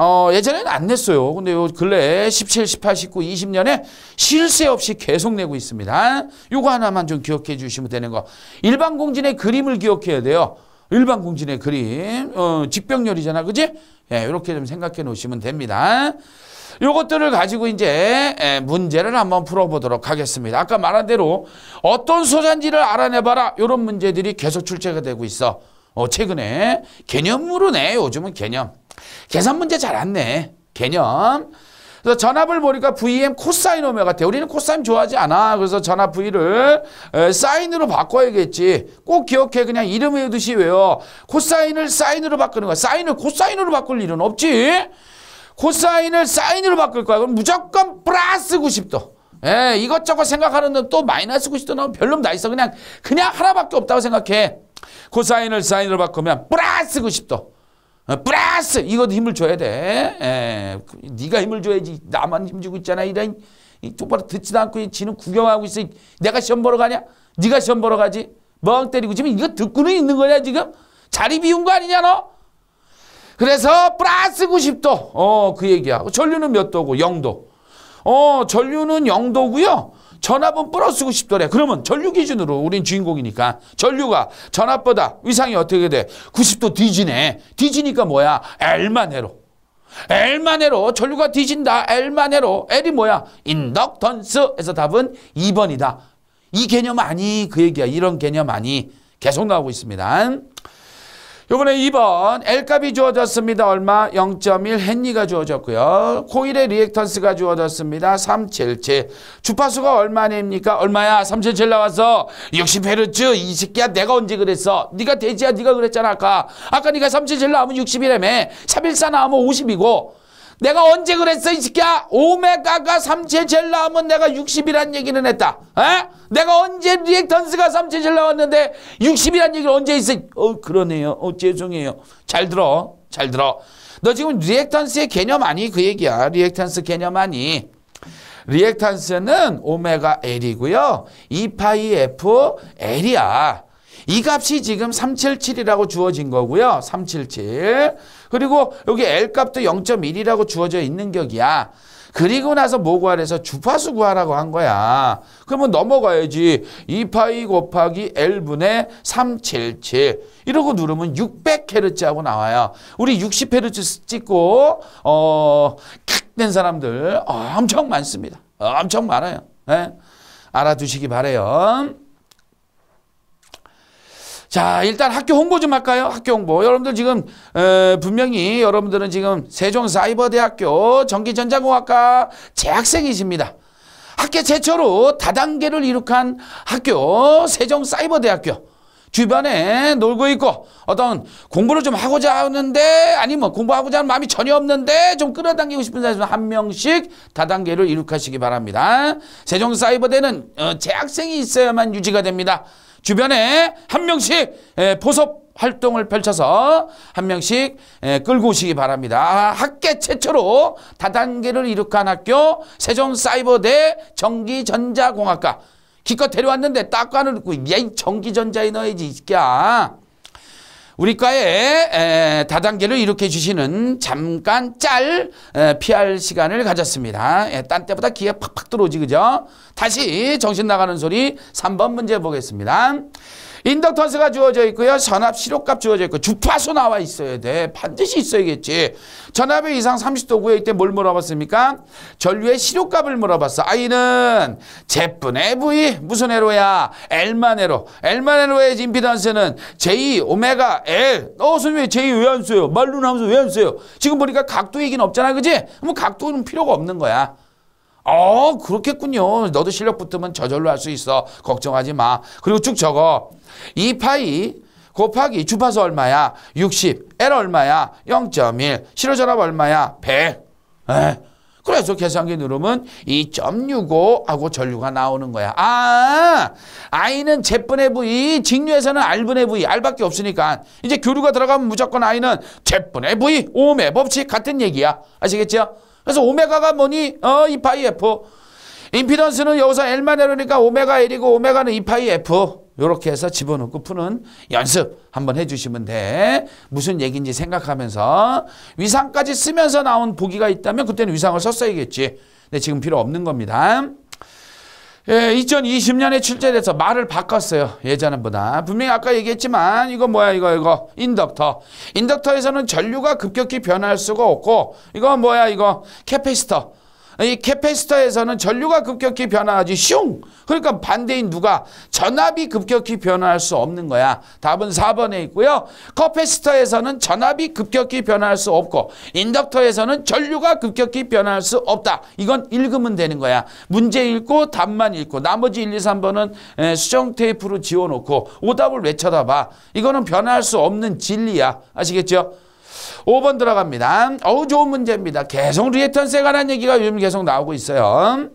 어, 예전에는 안 냈어요. 근데 요 근래 17, 18, 19, 20년에 실세 없이 계속 내고 있습니다. 요거 하나만 좀 기억해 주시면 되는 거. 일반 공진의 그림을 기억해야 돼요. 일반 공진의 그림. 어, 직병렬이잖아. 그지? 예, 요렇게 좀 생각해 놓으시면 됩니다. 요것들을 가지고 이제 예, 문제를 한번 풀어보도록 하겠습니다. 아까 말한 대로 어떤 소잔지를 알아내봐라. 이런 문제들이 계속 출제가 되고 있어. 어, 최근에 개념으로 내 요즘은 개념. 계산 문제 잘안 내. 개념. 그래서 전압을 보니까 VM 코사인 오메가 같아. 우리는 코사인 좋아하지 않아. 그래서 전압 V를 에, 사인으로 바꿔야겠지. 꼭 기억해. 그냥 이름 외우듯이 외워. 코사인을 사인으로 바꾸는 거야. 사인을 코사인으로 바꿀 일은 없지. 코사인을 사인으로 바꿀 거야. 그럼 무조건 플러스 90도. 에, 이것저것 생각하는 놈또 마이너스 90도 나오면 별놈 다 있어. 그냥, 그냥 하나밖에 없다고 생각해. 코사인을 사인으로 바꾸면 플러스 90도. 플러스 어, 이것도 힘을 줘야 돼. 에, 예. 네가 힘을 줘야지. 나만 힘주고 있잖아. 이런 이 똑바로 듣지도 않고 지는 구경하고 있어. 내가 시험 보러 가냐? 네가 시험 보러 가지. 멍 때리고 지금 이거 듣고는 있는 거냐 지금? 자리 비운 거 아니냐 너? 그래서 플러스 90도. 어, 그 얘기야. 전류는 몇 도고? 0도. 어, 전류는 0도고요. 전압은 플러스고 싶더래. 그러면 전류 기준으로 우린 주인공이니까 전류가 전압보다 위상이 어떻게 돼? 90도 뒤지네. 뒤지니까 뭐야? L만 해로. L만 해로 전류가 뒤진다. L만 해로. L이 뭐야? 인덕턴스. 에서 답은 2번이다. 이 개념 아니 그 얘기야. 이런 개념 아니 계속 나오고 있습니다. 이번에 2번 L값이 주어졌습니다. 얼마? 0.1 헨리가 주어졌고요. 코일의 리액턴스가 주어졌습니다. 377. 주파수가 얼마입니까? 얼마야? 377 나왔어. 60Hz. 이 새끼야 내가 언제 그랬어? 네가 돼지야 네가 그랬잖아 아까. 아까 네가 377 나오면 60이라며. 314 나오면 50이고. 내가 언제 그랬어 이 새끼야? 오메가가 삼체 젤 나오면 내가 60이란 얘기는 했다. 에? 내가 언제 리액턴스가 삼체 젤 나왔는데 60이란 얘기를 언제 했어? 어 그러네요. 어 죄송해요. 잘 들어. 잘 들어. 너 지금 리액턴스의 개념 아니 그 얘기야. 리액턴스 개념 아니. 리액턴스는 오메가 L이고요. 2파이 F L이야. 이 값이 지금 377이라고 주어진 거고요. 377. 그리고 여기 L값도 0.1이라고 주어져 있는 격이야. 그리고 나서 뭐 구하래서 주파수 구하라고 한 거야. 그러면 넘어가야지. 2파이 곱하기 L분의 377 이러고 누르면 600Hz하고 나와요. 우리 60Hz 찍고 어... 된 사람들 엄청 많습니다. 엄청 많아요. 네? 알아두시기 바래요. 자, 일단 학교 홍보 좀 할까요? 학교 홍보. 여러분들 지금 에, 분명히 여러분들은 지금 세종사이버대학교 전기전자공학과 재학생이십니다. 학계 최초로 다단계를 이룩한 학교 세종사이버대학교. 주변에 놀고 있고 어떤 공부를 좀 하고자 하는데 아니면 공부하고자 하는 마음이 전혀 없는데 좀 끌어당기고 싶은 사람은 한 명씩 다단계를 이룩하시기 바랍니다. 세종사이버대는 어, 재학생이 있어야만 유지가 됩니다. 주변에 한 명씩 보섭 활동을 펼쳐서 한 명씩 끌고 오시기 바랍니다. 아, 학계 최초로 다단계를 이룩한 학교 세종사이버대 전기전자공학과 기껏 데려왔는데 딱관을 듣고 그 야이 전기전자에 넣어야지 이 새끼야. 우리 과의 다단계를 일으켜 주시는 잠깐 짤 피할 시간을 가졌습니다. 예, 딴 때보다 기회 팍팍 들어오지 그죠? 다시 정신 나가는 소리 3번 문제 보겠습니다. 인덕턴스가 주어져 있고요. 전압 시료값 주어져 있고 주파수 나와 있어야 돼. 반드시 있어야겠지. 전압의 이상 30도 구에 이때 뭘 물어봤습니까? 전류의 시료값을 물어봤어. 아이는 제분의 V 무슨 애로야? L만 애로. L만 애로의 임피던스는 J 오메가 L. 어 선생님 왜 J 왜안 써요? 말로는 하면서 왜 안 써요? 지금 보니까 각도 얘기는 없잖아. 그지? 그럼 각도는 필요가 없는 거야. 어 그렇겠군요. 너도 실력 붙으면 저절로 할 수 있어. 걱정하지 마. 그리고 쭉 적어. 2파이 곱하기 주파수 얼마야? 60. L 얼마야? 0.1. 실어전압 얼마야? 100. 에? 그래서 계산기 누르면 2.65하고 전류가 나오는 거야. 아, I는 제분의 V, 직류에서는 R분의 V, R밖에 없으니까 이제 교류가 들어가면 무조건 I는 제분의 V, 오음 법칙 같은 얘기야. 아시겠죠? 그래서 오메가가 뭐니? 어, 2파이 F. 임피던스는 여기서 L만 해놓으니까 오메가 L이고 오메가는 2파이 F. 요렇게 해서 집어넣고 푸는 연습 한번 해주시면 돼. 무슨 얘기인지 생각하면서 위상까지 쓰면서 나온 보기가 있다면 그때는 위상을 썼어야겠지. 근데 지금 필요 없는 겁니다. 예, 2020년에 출제돼서 말을 바꿨어요. 예전보다. 분명히 아까 얘기했지만 이거 뭐야 이거 이거 인덕터. 인덕터에서는 전류가 급격히 변할 수가 없고 이거 뭐야 이거 캐피스터. 이캐페스터에서는 전류가 급격히 변화하지 슝 그러니까 반대인 누가 전압이 급격히 변화할 수 없는 거야 답은 4번에 있고요 커패스터에서는 전압이 급격히 변화할 수 없고 인덕터에서는 전류가 급격히 변화할 수 없다 이건 읽으면 되는 거야 문제 읽고 답만 읽고 나머지 1, 2, 3번은 수정 테이프로 지워놓고 오답을 외쳐다봐 이거는 변화할 수 없는 진리야 아시겠죠? 5번 들어갑니다. 어우 좋은 문제입니다. 계속 리액턴스에 관한 얘기가 요즘 계속 나오고 있어요.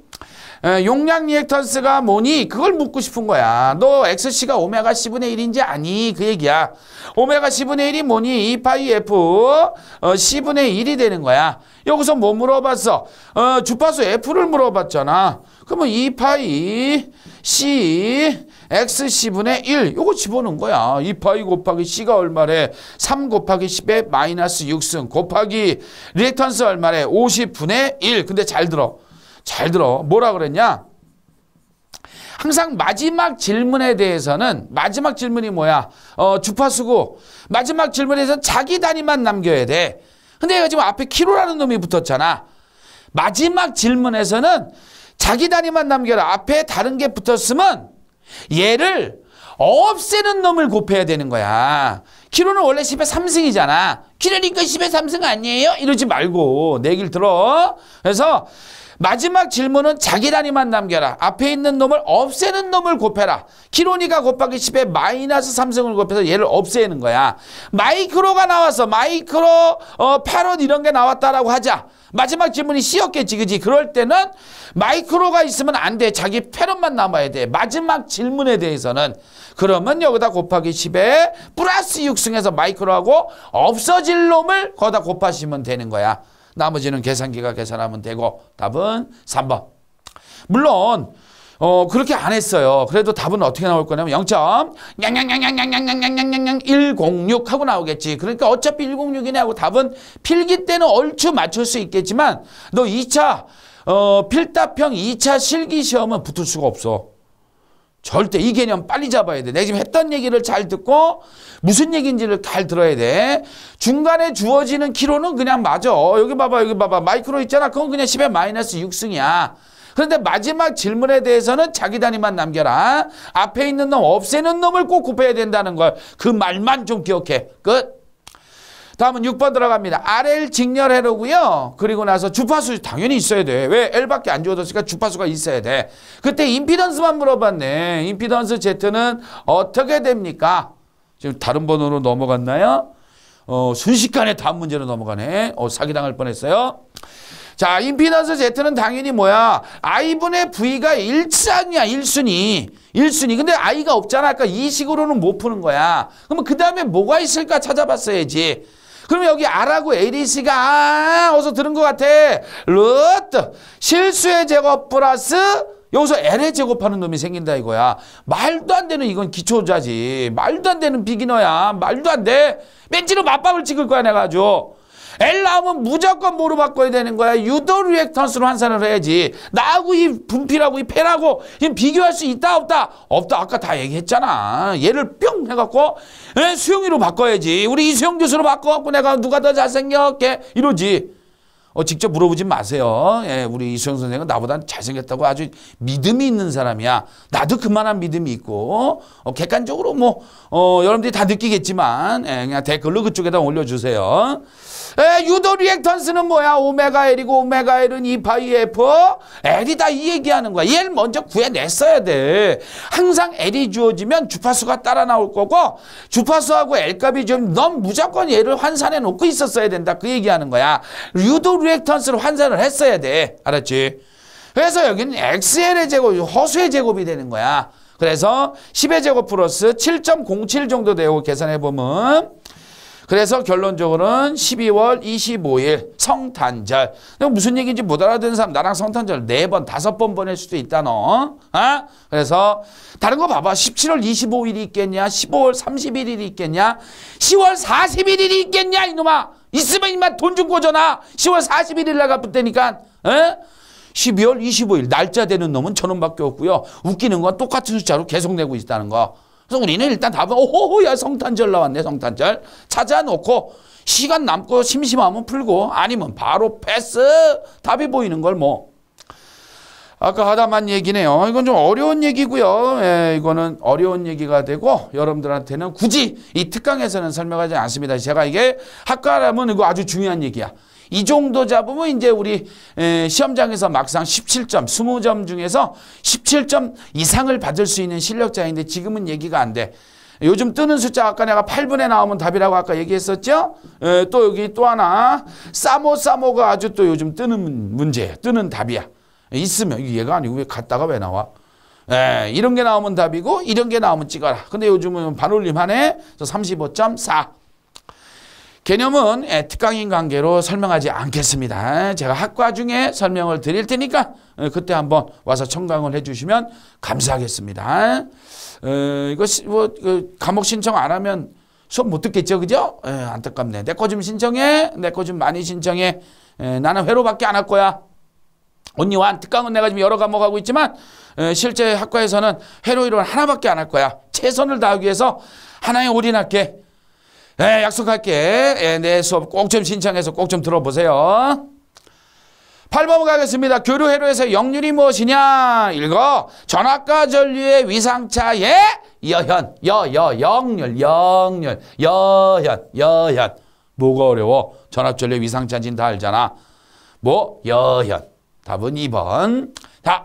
에, 용량 리액턴스가 뭐니? 그걸 묻고 싶은 거야. 너 XC가 오메가 10분의 1인지 아니? 그 얘기야. 오메가 10분의 1이 뭐니? 2파이F 어, 10분의 1이 되는 거야. 여기서 뭐 물어봤어? 어, 주파수 F를 물어봤잖아. 그러면 2파이 C xc분의 1이거 집어넣은 거야. 2파이 곱하기 c가 얼마래? 3 곱하기 10에 마이너스 6승 곱하기 리액턴스 얼마래? 50분의 1 근데 잘 들어. 잘 들어. 뭐라 그랬냐? 항상 마지막 질문에 대해서는 마지막 질문이 뭐야? 어, 주파수고 마지막 질문에서 는 자기 단위만 남겨야 돼. 근데 얘가 지금 앞에 키로라는 놈이 붙었잖아. 마지막 질문에서는 자기 단위만 남겨라. 앞에 다른 게 붙었으면 얘를 없애는 놈을 곱해야 되는 거야. 키로는 원래 10의 3승이잖아. 키로니까 10의 3승 아니에요? 이러지 말고 내얘 들어. 그래서 마지막 질문은 자기라니만 남겨라. 앞에 있는 놈을 없애는 놈을 곱해라. 키로니가 곱하기 10에 마이너스 3승을 곱해서 얘를 없애는 거야. 마이크로가 나와서 마이크로 어, 8원 이런 게 나왔다라고 하자. 마지막 질문이 C였겠지 그지? 그럴 때는 마이크로가 있으면 안 돼. 자기 패럿만 남아야 돼. 마지막 질문에 대해서는 그러면 여기다 곱하기 10에 플러스 6승에서 마이크로하고 없어질 놈을 거기다 곱하시면 되는 거야. 나머지는 계산기가 계산하면 되고 답은 3번. 물론 어 그렇게 안 했어요. 그래도 답은 어떻게 나올 거냐면 0 0 0 0 0 0 0 0 0 0 0냥106 하고 나오겠지. 그러니까 어차피 106이네 하고 답은 필기 때는 얼추 맞출 수 있겠지만 너 2차 어 필답형 2차 실기 시험은 붙을 수가 없어. 절대 이 개념 빨리 잡아야 돼. 내가 지금 했던 얘기를 잘 듣고 무슨 얘기인지를 잘 들어야 돼. 중간에 주어지는 키로는 그냥 맞아. 어, 여기 봐봐 여기 봐봐 마이크로 있잖아. 그건 그냥 10의 마이너스 6승이야. 그런데 마지막 질문에 대해서는 자기 단위만 남겨라. 앞에 있는 놈 없애는 놈을 꼭굽혀야 된다는 걸 그 말만 좀 기억해. 끝. 다음은 6번 들어갑니다. RL 직렬회로고요. 그리고 나서 주파수 당연히 있어야 돼. 왜? L밖에 안 주어졌으니까 주파수가 있어야 돼. 그때 임피던스만 물어봤네. 임피던스 Z는 어떻게 됩니까? 지금 다른 번호로 넘어갔나요? 어, 순식간에 다음 문제로 넘어가네. 어, 사기당할 뻔했어요. 자, 임피던스 Z는 당연히 뭐야? I분의 V가 1치 이야 1순위. 1순위. 근데 I가 없잖아. 아까 이 식으로는 못 푸는 거야. 그러면 그 다음에 뭐가 있을까 찾아봤어야지. 그럼 여기 아라고 a 리 c 가 아, 어서 들은 것 같아. 루트 실수의 제곱 플러스 여기서 L의 제곱하는 놈이 생긴다 이거야. 말도 안 되는 이건 기초자지. 말도 안 되는 비기너야. 말도 안 돼. 맨뒤로 맞밥을 찍을 거야 내가 아주. 엘람면 무조건 뭐로 바꿔야 되는 거야? 유도 리액턴스로 환산을 해야지. 나하고 이 분필하고 이펜라고이 비교할 수 있다 없다? 없다. 아까 다 얘기했잖아. 얘를 뿅 해갖고 에, 예, 수영이로 바꿔야지. 우리 이수영 교수로 바꿔갖고 내가 누가 더 잘생겼게 이러지. 어, 직접 물어보지 마세요. 예, 우리 이수영 선생은 나보단 잘생겼다고 아주 믿음이 있는 사람이야. 나도 그만한 믿음이 있고, 어, 객관적으로 뭐, 어, 여러분들이 다 느끼겠지만, 예, 그냥 댓글로 그쪽에다 올려주세요. 에, 예, 유도 리액턴스는 뭐야? 오메가 L이고, 오메가 L은 2파이 F? L이 다이 얘기하는 거야. 얘를 먼저 구해냈어야 돼. 항상 L이 주어지면 주파수가 따라 나올 거고, 주파수하고 L값이 좀, 넌 무조건 얘를 환산해 놓고 있었어야 된다. 그 얘기하는 거야. 유도 리액턴스로 환산을 했어야 돼. 알았지? 그래서 여기는 XL의 제곱, 허수의 제곱이 되는 거야. 그래서 10의 제곱 플러스 7.07 정도 되고 계산해보면 그래서 결론적으로는 12월 25일 성탄절. 무슨 얘기인지 못 알아듣는 사람 나랑 성탄절 4번, 5번 보낼 수도 있다 너. 아? 그래서 다른 거 봐봐. 17월 25일이 있겠냐? 15월 31일이 있겠냐? 10월 41일이 있겠냐 이놈아. 있으면 이만 돈좀 고져놔. 10월 41일 날 갚을 테니까. 에? 12월 25일 날짜 되는 놈은 전원밖에 없고요. 웃기는 건 똑같은 숫자로 계속 내고 있다는 거. 그래서 우리는 일단 답은 오호야 성탄절 나왔네 성탄절. 찾아놓고 시간 남고 심심하면 풀고 아니면 바로 패스 답이 보이는 걸 뭐. 아까 하다 만 얘기네요. 이건 좀 어려운 얘기고요. 예, 이거는 어려운 얘기가 되고 여러분들한테는 굳이 이 특강에서는 설명하지 않습니다. 제가 이게 학과라면 이거 아주 중요한 얘기야. 이 정도 잡으면 이제 우리 예, 시험장에서 막상 17점, 20점 중에서 17점 이상을 받을 수 있는 실력자인데 지금은 얘기가 안 돼. 요즘 뜨는 숫자 아까 내가 8분에 나오면 답이라고 아까 얘기했었죠? 예, 또 여기 또 하나 싸모 싸모가 아주 또 요즘 뜨는 문제예요. 뜨는 답이야. 있으면 얘가 아니고 왜 갔다가 왜 나와? 에, 예, 이런 게 나오면 답이고 이런 게 나오면 찍어라. 근데 요즘은 반올림하네. 35.4. 개념은 에, 특강인 관계로 설명하지 않겠습니다. 제가 학과 중에 설명을 드릴 테니까 예, 그때 한번 와서 청강을 해주시면 감사하겠습니다. 에, 어, 이거 뭐 그 감옥 신청 안 하면 수업 못 듣겠죠, 그죠? 에, 예, 안타깝네. 내거 좀 신청해. 내 거 좀 많이 신청해. 에, 나는 회로밖에 안 할 거야. 언니와 한 특강은 내가 지금 여러 과목 하고 있지만 실제 학과에서는 헤로이론 하나밖에 안 할 거야. 최선을 다하기 위해서 하나의 올인할게. 예, 약속할게. 예, 내 수업 꼭 좀 신청해서 꼭 좀 들어보세요. 8번 가겠습니다. 교류 회로에서 역률이 무엇이냐? 읽어. 전학과 전류의 위상차의 여현. 여, 여, 영률영률 여현, 여현. 뭐가 어려워? 전학전류의 위상차인지는 다 알잖아. 뭐? 여현. 답은 2번. 자,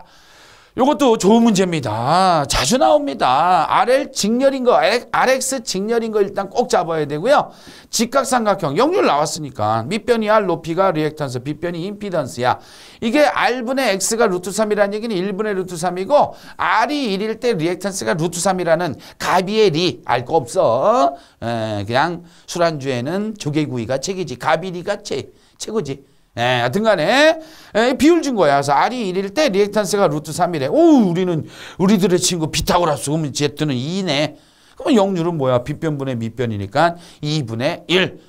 요것도 좋은 문제입니다. 자주 나옵니다. RL 직렬인 거, RX 직렬인 거 일단 꼭 잡아야 되고요. 직각삼각형, 역률 나왔으니까 밑변이 R, 높이가 리액턴스, 빗변이 임피던스야. 이게 R분의 X가 루트 3이라는 얘기는 1분의 루트 3이고 R이 1일 때 리액턴스가 루트 3이라는 가비의 리, 알 거 없어. 에, 예, 그냥 술안주에는 조개구이가 책이지. 가비리가 최, 최고지. 예, 하여튼 간에 예, 비율 준 거야. 그래서 R이 1일 때 리액탄스가 루트 3이래. 오, 우리는 우리들의 친구 피타고라스 그러면 Z는 2네. 그럼 영률은 뭐야? 빗변분의 밑변이니까 2분의 1. 어,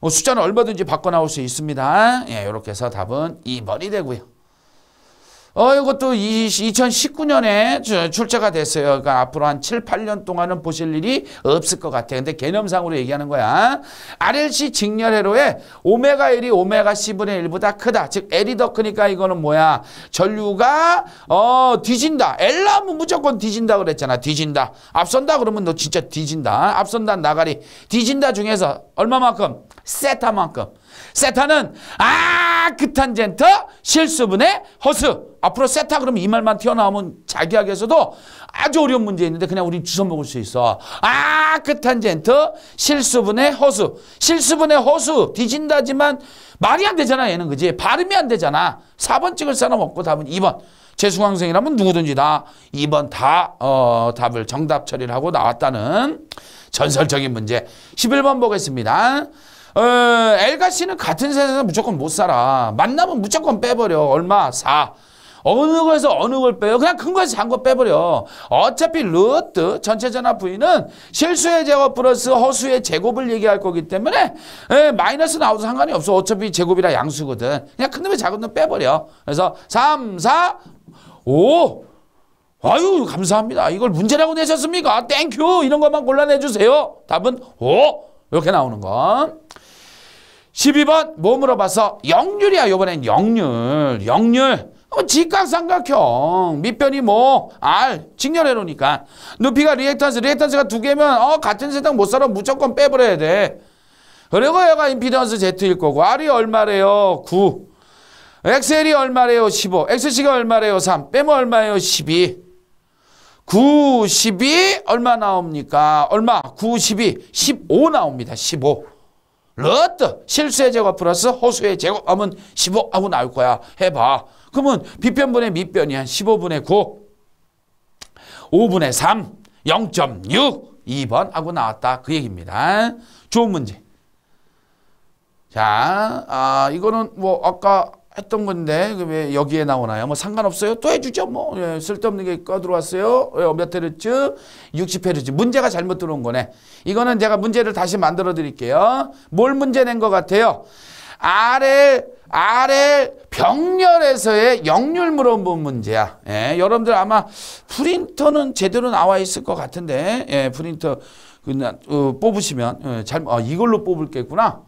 뭐 숫자는 얼마든지 바꿔 나올 수 있습니다. 예, 이렇게 해서 답은 2번이 되고요. 어, 이것도 2019년에 출제가 됐어요. 그러니까 앞으로 한 7, 8년 동안은 보실 일이 없을 것 같아. 요 근데 개념상으로 얘기하는 거야. RLC 직렬회로에 오메가 1이 오메가 C분의 1보다 크다. 즉 L이 더 크니까 이거는 뭐야? 전류가 어 뒤진다. L 라면 무조건 뒤진다 그랬잖아. 뒤진다. 앞선다 그러면 너 진짜 뒤진다. 앞선다 나가리. 뒤진다 중에서 얼마만큼? 세타만큼. 세타는 아그탄젠트 실수분의 허수. 앞으로 세타 그러면 이 말만 튀어나오면 자기학에서도 아주 어려운 문제 있는데 그냥 우리 주워 먹을 수 있어. 아그탄젠트 실수분의 허수. 실수분의 허수 뒤진다지만 말이 안 되잖아 얘는 그지. 발음이 안 되잖아. 4번 찍을 사람 없고 답은 2번. 재수강생이라면 누구든지 다 2번 다 어, 답을 정답 처리를 하고 나왔다는 전설적인 문제. 11번 보겠습니다. 어, 엘과씨는 같은 세상에서 무조건 못 살아. 만나면 무조건 빼버려. 얼마? 4. 어느 거에서 어느 걸 빼요? 그냥 큰 거에서 작은 거 빼버려. 어차피 루트 전체 전화 부위는 실수의 제곱 플러스 허수의 제곱을 얘기할 거기 때문에 에, 예, 마이너스 나와도 상관이 없어. 어차피 제곱이라 양수거든. 그냥 큰 놈의 작은 놈 빼버려. 그래서 3, 4, 5. 아유 감사합니다. 이걸 문제라고 내셨습니까? 땡큐 이런 것만 골라내주세요. 답은 5. 이렇게 나오는 거. 12번 뭐 물어봐서 역률이야 요번엔 역률역률 어, 직각삼각형. 밑변이 뭐? R. 직렬해놓으니까 높이가 리액턴스. 리액턴스가 두 개면 어 같은 세상 못 살아. 무조건 빼버려야 돼. 그리고 얘가 임피던스 Z일 거고 R이 얼마래요? 9. XL이 얼마래요? 15. XC가 얼마래요? 3. 빼면 얼마예요? 12. 9, 12 얼마 나옵니까? 얼마? 9, 12, 15 나옵니다. 15. 러트 실수의 제곱 플러스 호수의 제곱하면 15 하고 나올 거야. 해봐. 그러면 빗변분의 밑변이 한 15분의 9, 5분의 3, 0.6, 2번 하고 나왔다. 그 얘기입니다. 좋은 문제. 자, 아, 이거는 뭐 아까 했던 건데 왜 여기에 나오나요? 뭐 상관없어요. 또 해주죠. 뭐 예, 쓸데없는 게 꺼들어왔어요. 예, 몇 헤르츠? 60 헤르츠. 문제가 잘못 들어온 거네. 이거는 제가 문제를 다시 만들어 드릴게요. 뭘 문제 낸 것 같아요? 아래 아래 병렬에서의 역률 물어본 문제야. 예, 여러분들 아마 프린터는 제대로 나와 있을 것 같은데 예, 프린터 그냥 어, 뽑으시면 예, 잘 어, 이걸로 뽑을겠구나.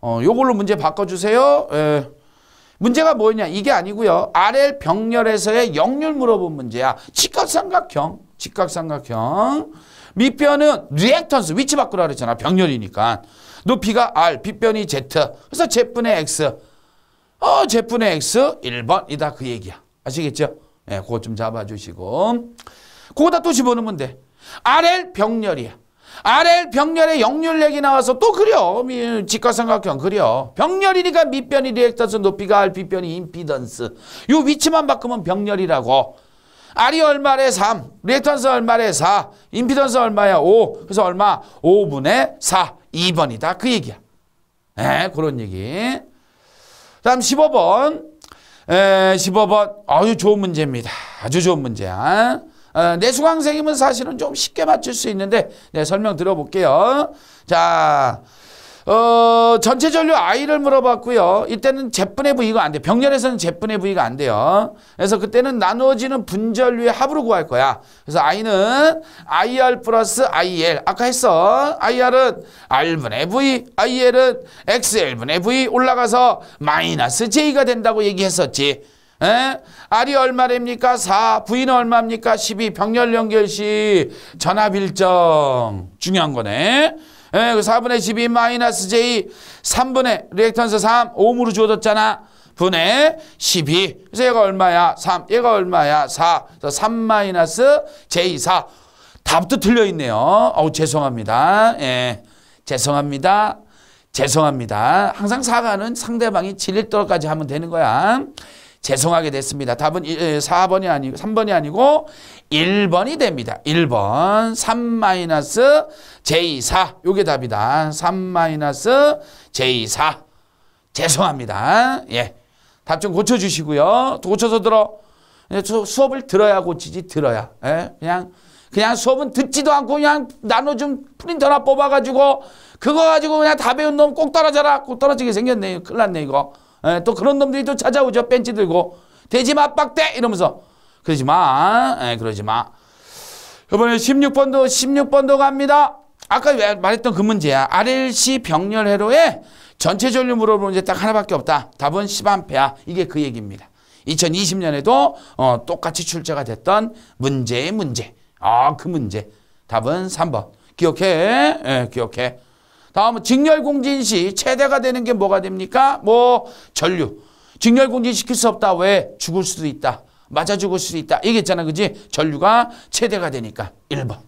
어, 요걸로 문제 바꿔주세요. 예. 문제가 뭐냐 이게 아니고요. RL 병렬에서의 역률 물어본 문제야. 직각삼각형, 직각삼각형. 밑변은 리액턴스 위치 바꾸라 그랬잖아. 병렬이니까. 높이가 R, 빗변이 Z. 그래서 Z분의 X. 어, Z분의 X 1번이다 그 얘기야. 아시겠죠? 예, 네, 그거 좀 잡아주시고. 그거다 또 집어넣으면 돼. RL 병렬이야. RL 병렬의 역률 얘기 나와서 또 그려. 직각삼각형 그려. 병렬이니까 밑변이 리액터스 높이가 R, B변이 임피던스. 요 위치만 바꾸면 병렬이라고. R이 얼마래? 3. 리액턴스 얼마래? 4. 임피던스 얼마야? 5. 그래서 얼마? 5분의 4. 2번이다. 그 얘기야. 에, 예, 그런 얘기. 다음 15번. 에, 15번. 아유, 좋은 문제입니다. 아주 좋은 문제야. 어, 내수강생이면 사실은 좀 쉽게 맞출 수 있는데 네, 설명 들어볼게요. 자, 어, 전체 전류 I를 물어봤고요. 이때는 제분의 V가 안 돼. 병렬에서는 제분의 V가 안 돼요. 그래서 그때는 나누어지는 분전류의 합으로 구할 거야. 그래서 I는 IR 플러스 IL. 아까 했어. IR은 R분의 V, IL은 XL분의 V 올라가서 마이너스 J가 된다고 얘기했었지. 에? 예? 알이 얼마입니까? 4. 부인 얼마입니까? 12. 병렬 연결시 전압 일정. 중요한 거네. 에? 4분의 12 마이너스 J 3분의 리액턴스 3 5으로 주어졌잖아. 분의 12. 그래서 얘가 얼마야? 3. 얘가 얼마야? 4. 그래서 3 마이너스 J4. 답도 틀려 있네요. 어우 죄송합니다. 예. 죄송합니다. 죄송합니다. 항상 사과는 상대방이 질릴 때까지 하면 되는 거야. 죄송하게 됐습니다. 답은 4번이 아니고 3번이 아니고 1번이 됩니다. 1번 3-J4 요게 답이다. 3-J4 죄송합니다. 예. 답 좀 고쳐주시고요. 고쳐서 들어. 예, 수업을 들어야 고치지 들어야. 예. 그냥 그냥 수업은 듣지도 않고 그냥 나눠 준 프린터나 뽑아가지고 그거 가지고 그냥 다 배운 놈 꼭 떨어져라. 꼭 떨어지게 생겼네. 큰일 났네 이거. 에, 예, 또 그런 놈들이 또 찾아오죠. 벤치 들고. 대지 마, 빡대! 이러면서. 그러지 마. 에, 예, 그러지 마. 이번에 16번도, 16번도 갑니다. 아까 말했던 그 문제야. RLC 병렬 회로에 전체 전류 물어보는 게딱 하나밖에 없다. 답은 10A야. 이게 그 얘기입니다. 2020년에도 어, 똑같이 출제가 됐던 문제의 문제. 아, 그 문제. 답은 3번. 기억해. 예, 기억해. 다음은 직렬공진 시 최대가 되는 게 뭐가 됩니까? 뭐 전류. 직렬공진 시킬 수 없다. 왜? 죽을 수도 있다. 맞아 죽을 수도 있다. 얘기했잖아. 그지? 전류가 최대가 되니까. 1번.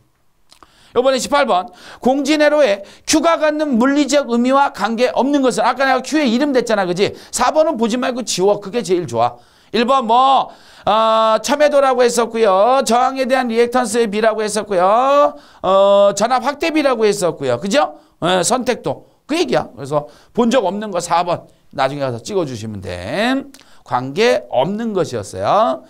이번에 18번. 공진회로의 Q가 갖는 물리적 의미와 관계없는 것은 아까 내가 Q의 이름 됐잖아. 그지? 4번은 보지 말고 지워. 그게 제일 좋아. 1번 뭐 어, 참여도라고 했었고요. 저항에 대한 리액턴스의 비라고 했었고요. 어, 전압 확대비라고 했었고요. 그죠? 에, 예, 선택도. 그 얘기야. 그래서 본 적 없는 거 4번 나중에 가서 찍어주시면 돼. 관계 없는 것이었어요.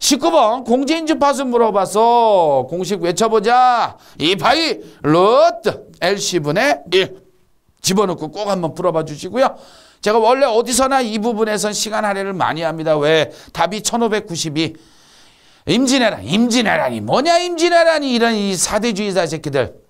19번 공지인 주파수 물어봐서 공식 외쳐보자. 2 파이 루트 LC분의 1 집어넣고 꼭 한번 풀어봐 주시고요. 제가 원래 어디서나 이 부분에선 시간 할애를 많이 합니다. 왜? 답이 1592. 임진왜란, 임진왜란이 뭐냐 임진왜란이 이런 이 사대주의자 새끼들.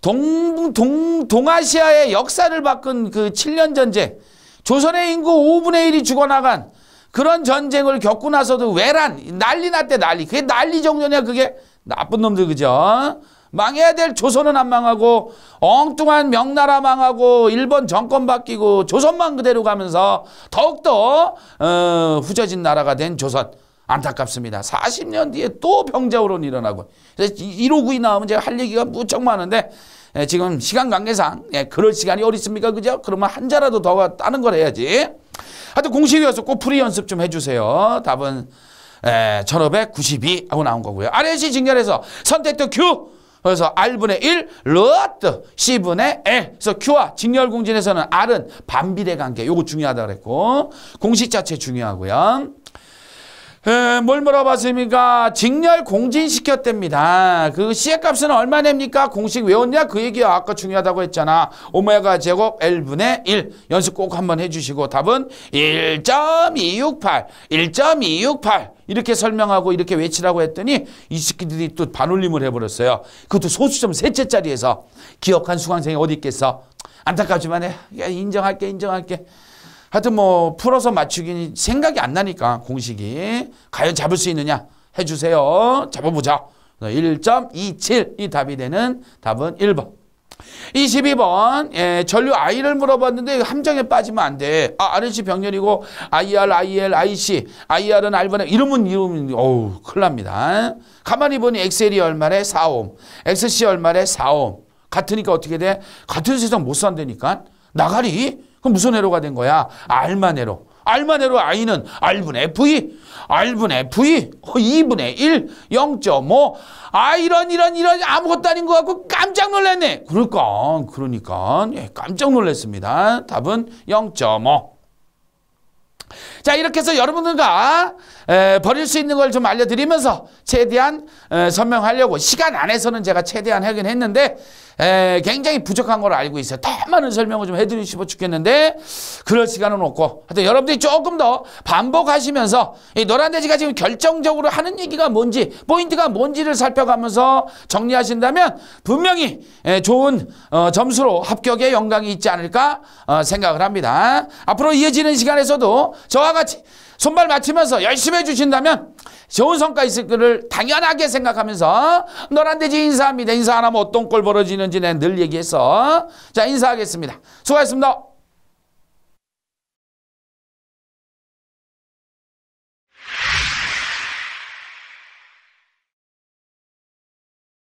동, 동, 동아시아의 역사를 바꾼 그 7년 전쟁, 조선의 인구 5분의 1이 죽어나간 그런 전쟁을 겪고 나서도 왜란 난리 났대 난리. 그게 난리 정이야 그게 나쁜 놈들 그죠? 망해야 될 조선은 안 망하고 엉뚱한 명나라 망하고 일본 정권 바뀌고 조선만 그대로 가면서 더욱더 어, 후져진 나라가 된 조선. 안타깝습니다. 40년 뒤에 또 병자호론이 일어나고 그래서 1호구이 나오면 제가 할 얘기가 무척 많은데 예, 지금 시간 관계상 예, 그럴 시간이 어디 있습니까? 그죠? 그러면 한자라도 더 따는 걸 해야지. 하여튼 공식이어서 꼬풀이 연습 좀 해주세요. 답은 에, 예, 1592 하고 나온 거고요. RLC 직렬에서 선택도 Q 그래서 R분의 1, 루트 C분의 L. 그래서 Q와 직렬공진에서는 R은 반비례 관계. 요거 중요하다 고 그랬고 공식 자체 중요하고요. 에, 뭘 물어봤습니까? 직렬 공진시켰답니다. 그 C의 값은 얼마 냅니까? 공식 외웠냐? 그 얘기야. 아까 중요하다고 했잖아. 오메가 제곱 L분의 1. 연습 꼭 한번 해주시고 답은 1.268, 1.268. 이렇게 설명하고 이렇게 외치라고 했더니 이 새끼들이 또 반올림을 해버렸어요. 그것도 소수점 셋째 자리에서 기억한 수강생이 어디 있겠어? 안타깝지만 해. 인정할게, 인정할게. 하여튼 뭐 풀어서 맞추기 생각이 안 나니까 공식이 과연 잡을 수 있느냐 해주세요. 잡아보자. 1.27 이 답이 되는 답은 1번. 22번 예, 전류 I를 물어봤는데 함정에 빠지면 안 돼. 아, RLC 병렬이고 IR, IL, IC, IR은 알번에 이름은 이름 어우 큰일 납니다. 가만히 보니 XL이 얼마래? 4옴. XC 얼마래? 4옴. 같으니까 어떻게 돼? 같은 세상 못 산다니까. 나가리? 그럼 무슨 회로가 된 거야? 알만 회로. 알만 회로 I는 R분의 FE, R분의 FE, 2분의 1, 0.5. 아, 이런, 이런, 이런 아무것도 아닌 것 같고 깜짝 놀랐네. 그럴까? 그러니까. 예, 깜짝 놀랐습니다. 답은 0.5. 자 이렇게 해서 여러분들과 에, 버릴 수 있는 걸 좀 알려드리면서 최대한 에, 설명하려고 시간 안에서는 제가 최대한 하긴 했는데 에, 굉장히 부족한 걸 알고 있어요. 더 많은 설명을 좀 해드리고 싶어 죽겠는데 그럴 시간은 없고 하여튼 여러분들이 조금 더 반복하시면서 이 노란 돼지가 지금 결정적으로 하는 얘기가 뭔지 포인트가 뭔지를 살펴가면서 정리하신다면 분명히 에, 좋은 어, 점수로 합격의 영광이 있지 않을까 어, 생각을 합니다. 앞으로 이어지는 시간에서도 저와 같이 손발 맞추면서 열심히 해주신다면 좋은 성과 있을 거를 당연하게 생각하면서 노란 돼지 인사합니다. 인사하면 어떤 꼴 벌어지는 되는지 내가 늘 얘기해서 자 인사하겠습니다. 수고하셨습니다.